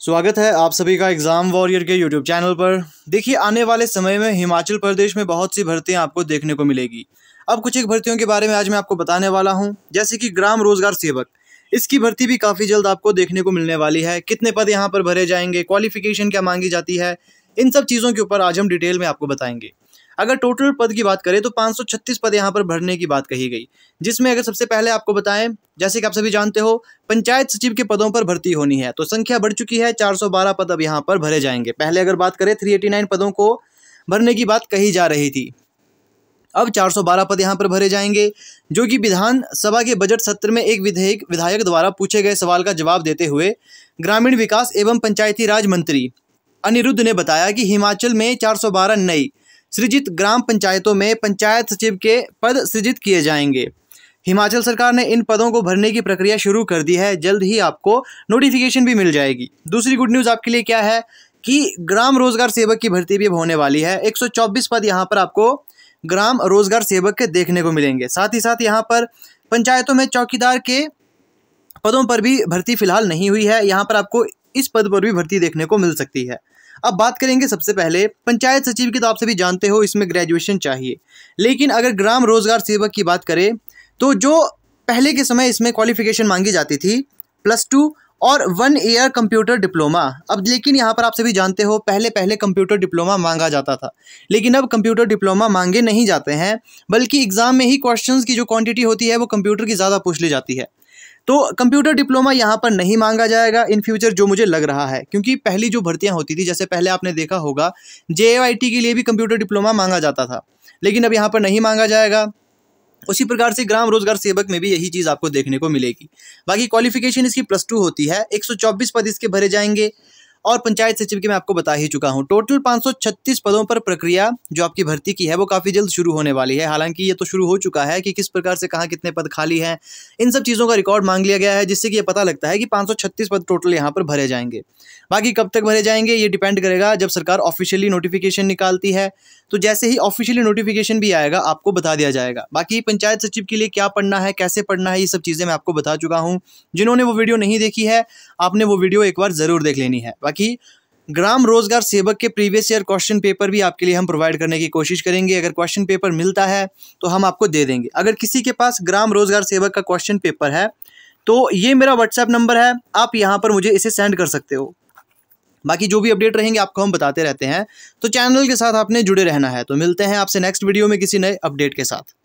स्वागत है आप सभी का एग्ज़ाम वॉरियर के यूट्यूब चैनल पर देखिए आने वाले समय में हिमाचल प्रदेश में बहुत सी भर्तियां आपको देखने को मिलेगी अब कुछ एक भर्तियों के बारे में आज मैं आपको बताने वाला हूं जैसे कि ग्राम रोजगार सेवक इसकी भर्ती भी काफ़ी जल्द आपको देखने को मिलने वाली है कितने पद यहाँ पर भरे जाएंगे क्वालिफिकेशन क्या मांगी जाती है इन सब चीज़ों के ऊपर आज हम डिटेल में आपको बताएंगे अगर टोटल पद की बात करें तो 536 पद यहाँ पर भरने की बात कही गई जिसमें अगर सबसे पहले आपको बताएं जैसे कि आप सभी जानते हो पंचायत सचिव के पदों पर भर्ती होनी है तो संख्या बढ़ चुकी है 412 पद अब यहाँ पर भरे जाएंगे पहले अगर बात करें 389 पदों को भरने की बात कही जा रही थी अब 412 पद यहाँ पर भरे जाएंगे जो कि विधानसभा के बजट सत्र में एक विधेयक विधायक द्वारा पूछे गए सवाल का जवाब देते हुए ग्रामीण विकास एवं पंचायती राज मंत्री अनिरुद्ध ने बताया कि हिमाचल में 412 नई सृजित ग्राम पंचायतों में पंचायत सचिव के पद सृजित किए जाएंगे हिमाचल सरकार ने इन पदों को भरने की प्रक्रिया शुरू कर दी है जल्द ही आपको नोटिफिकेशन भी मिल जाएगी दूसरी गुड न्यूज़ आपके लिए क्या है कि ग्राम रोजगार सेवक की भर्ती भी होने वाली है 124 पद यहाँ पर आपको ग्राम रोजगार सेवक के देखने को मिलेंगे साथ ही साथ यहाँ पर पंचायतों में चौकीदार के पदों पर भी भर्ती फिलहाल नहीं हुई है यहाँ पर आपको इस पद पर भी भर्ती देखने को मिल सकती है अब बात करेंगे सबसे पहले पंचायत सचिव की तो आप सभी जानते हो इसमें ग्रेजुएशन चाहिए लेकिन अगर ग्राम रोजगार सेवक की बात करें तो जो पहले के समय इसमें क्वालिफिकेशन मांगी जाती थी प्लस टू और वन ईयर कंप्यूटर डिप्लोमा अब लेकिन यहाँ पर आप सभी जानते हो पहले पहले कंप्यूटर डिप्लोमा मांगा जाता था लेकिन अब कंप्यूटर डिप्लोमा मांगे नहीं जाते हैं बल्कि एग्ज़ाम में ही क्वेश्चंस की जो क्वांटिटी होती है वो कंप्यूटर की ज़्यादा पूछ ली जाती है तो कंप्यूटर डिप्लोमा यहाँ पर नहीं मांगा जाएगा इन फ्यूचर जो मुझे लग रहा है क्योंकि पहली जो भर्तियाँ होती थी जैसे पहले आपने देखा होगा जे के लिए भी कंप्यूटर डिप्लोमा मांगा जाता था लेकिन अब यहाँ पर नहीं मांगा जाएगा उसी प्रकार से ग्राम रोजगार सेवक में भी यही चीज़ आपको देखने को मिलेगी बाकी क्वालिफिकेशन इसकी प्लस टू होती है 124 पद इसके भरे जाएंगे और पंचायत सचिव की मैं आपको बता ही चुका हूँ टोटल 536 पदों पर प्रक्रिया जो आपकी भर्ती की है वो काफ़ी जल्द शुरू होने वाली है हालांकि ये तो शुरू हो चुका है कि किस प्रकार से कहाँ कितने पद खाली हैं इन सब चीज़ों का रिकॉर्ड मांग लिया गया है जिससे कि ये पता लगता है कि 536 पद टोटल यहाँ पर भरे जाएंगे बाकी कब तक भरे जाएंगे ये डिपेंड करेगा जब सरकार ऑफिशियली नोटिफिकेशन निकालती है तो जैसे ही ऑफिशियली नोटिफिकेशन भी आएगा आपको बता दिया जाएगा बाकी पंचायत सचिव के लिए क्या पढ़ना है कैसे पढ़ना है ये सब चीज़ें मैं आपको बता चुका हूँ जिन्होंने वो वीडियो नहीं देखी है आपने वो वीडियो एक बार ज़रूर देख लेनी है बाकी बाकी ग्राम रोजगार सेवक के प्रीवियस ईयर क्वेश्चन पेपर भी आपके लिए हम प्रोवाइड करने की कोशिश करेंगे अगर क्वेश्चन पेपर मिलता है तो हम आपको दे देंगे अगर किसी के पास ग्राम रोजगार सेवक का क्वेश्चन पेपर है तो ये मेरा व्हाट्सएप नंबर है आप यहाँ पर मुझे इसे सेंड कर सकते हो बाकी जो भी अपडेट रहेंगे आपको हम बताते रहते हैं तो चैनल के साथ आपने जुड़े रहना है तो मिलते हैं आपसे नेक्स्ट वीडियो में किसी नए अपडेट के साथ